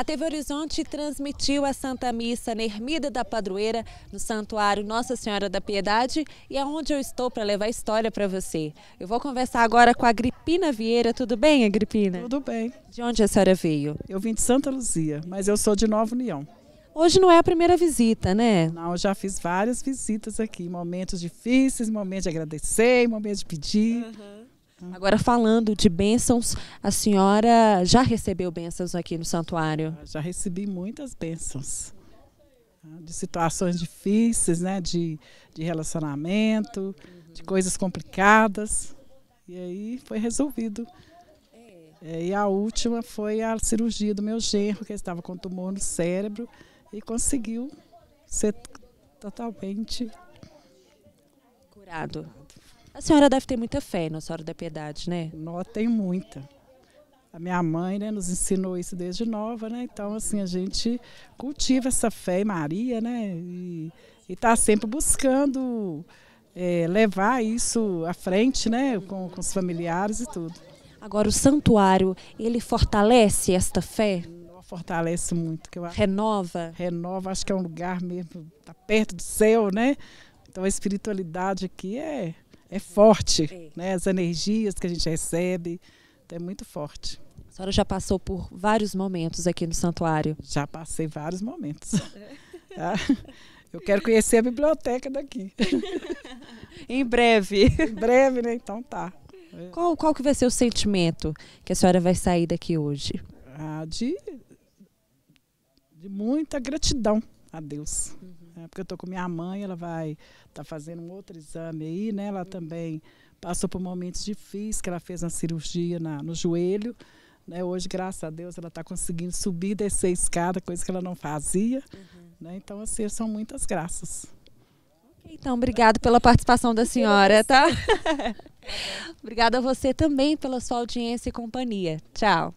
A TV Horizonte transmitiu a Santa Missa na Ermida da Padroeira, no Santuário Nossa Senhora da Piedade, e é onde eu estou para levar a história para você. Eu vou conversar agora com a Agripina Vieira. Tudo bem, Agripina? Tudo bem. De onde a senhora veio? Eu vim de Santa Luzia, mas eu sou de Nova União. Hoje não é a primeira visita, né? Não, eu já fiz várias visitas aqui, momentos difíceis, momentos de agradecer, momentos de pedir. Uhum. Uhum. Agora, falando de bênçãos, a senhora já recebeu bênçãos aqui no santuário? Ah, já recebi muitas bênçãos. Ah, de situações difíceis, né? De, de relacionamento, de coisas complicadas. E aí foi resolvido. É. É, e a última foi a cirurgia do meu genro, que estava com tumor no cérebro, e conseguiu ser totalmente curado. A senhora deve ter muita fé na Senhora da Piedade, né? Nós tem muita. A minha mãe né, nos ensinou isso desde nova, né? Então, assim, a gente cultiva essa fé em Maria, né? E está sempre buscando é, levar isso à frente, né? Com, com, os familiares e tudo. Agora, o santuário, ele fortalece esta fé? Fortalece muito. Que eu renova? Renova, acho que é um lugar mesmo, está perto do céu, né? Então, a espiritualidade aqui é é forte, é. né? As energias que a gente recebe então, é muito forte. A senhora já passou por vários momentos aqui no santuário? Já passei vários momentos. Tá? Eu quero conhecer a biblioteca daqui. em breve. Em breve, né? Então tá. É. Qual, qual que vai ser o sentimento que a senhora vai sair daqui hoje? Ah, de, de muita gratidão a Deus. Uhum. Né? Porque eu estou com minha mãe, ela vai estar tá fazendo um outro exame aí, né? Ela uhum. também passou por momentos difíceis, que ela fez uma cirurgia na, no joelho. Né? Hoje, graças a Deus, ela está conseguindo subir e descer a escada, coisa que ela não fazia. Uhum. Né? Então, assim, são muitas graças. Então, obrigado pela participação da senhora, tá? Obrigada a você também pela sua audiência e companhia. Tchau.